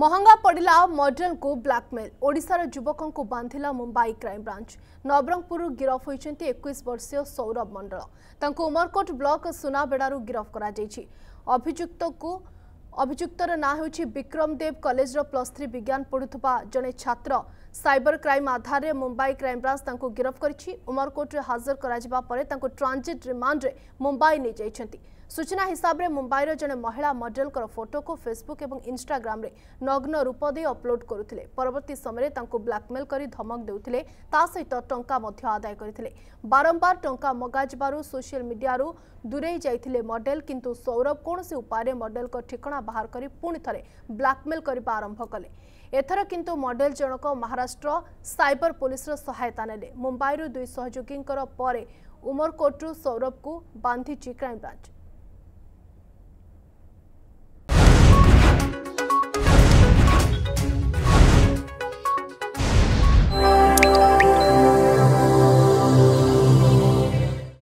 ମହଙ୍ଗା ପଡ଼ିଲା ମଡେଲଙ୍କୁ ବ୍ଲାକମେଲ୍ ଓଡ଼ିଶାର ଯୁବକଙ୍କୁ ବାନ୍ଧିଲା ମୁମ୍ବାଇ କ୍ରାଇମବ୍ରାଞ୍ଚ ନବରଙ୍ଗପୁରରୁ ଗିରଫ ହୋଇଛନ୍ତି ଏକୋଇଶ ବର୍ଷୀୟ ସୌରଭ ମଣ୍ଡଳ ତାଙ୍କୁ ଉମରକୋଟ ବ୍ଲକ ସୁନାବେଡ଼ାରୁ ଗିରଫ କରାଯାଇଛି ଅଭିଯୁକ୍ତକୁ অভিযুক্তৰ নাম হ'ল চি বিক্ৰমদেৱ কলেজৰ প্লাস 3 বিজ্ঞান পঢ়ুতবা জনে ছাত্ৰ সাইবার ক্রাইম আধাৰৰে মুম্বাই ক্রাইম ব্রাঞ্চে তাকো গ্ৰেপ্তাৰ কৰিছি উমৰকোটত হাজিৰ কৰা যাৱ পাৰে তাকো ট্ৰানজিট ৰিমান্ডৰে মুম্বাই নি যায়চন্তি সূচনা হিসাবৰে মুম্বাইৰ জনে মহিলা মডেলৰ ফটোক Facebook আৰু Instagram ৰে নগ্ন ৰূপত আপলোড কৰুতলে পৰৱৰ্তী সময়ৰে তাকো ব্ল্যাকমেইল কৰি ধমক দেউতলে তাৰ সৈতে টংকা মধ্য আদায় কৰিলে বৰংবাৰ টংকা মগা জবাৰু ছ'ছিয়েল মিডিয়াৰু দূৰৈ যায়িতলে মডেল কিন্তু সৌরভ কোন সে উপারে মডেলক ঠিকনা ବାହାର କରି ପୁଣି ଥରେ ବ୍ଲାକମେଲ୍ କରିବା ଆରମ୍ଭ କଲେ ଏଥର କିନ୍ତୁ ମଡେଲ ଜଣକ ମହାରାଷ୍ଟ୍ର ସାଇବର ପୋଲିସର ସହାୟତା ନେଲେ ମୁମ୍ବାଇରୁ ଦୁଇ ସହଯୋଗୀଙ୍କର ପରେ ଉମରକୋଟରୁ ସୌରଭକୁ ବାନ୍ଧିଛି କ୍ରାଇମବ୍ରାଞ୍ଚ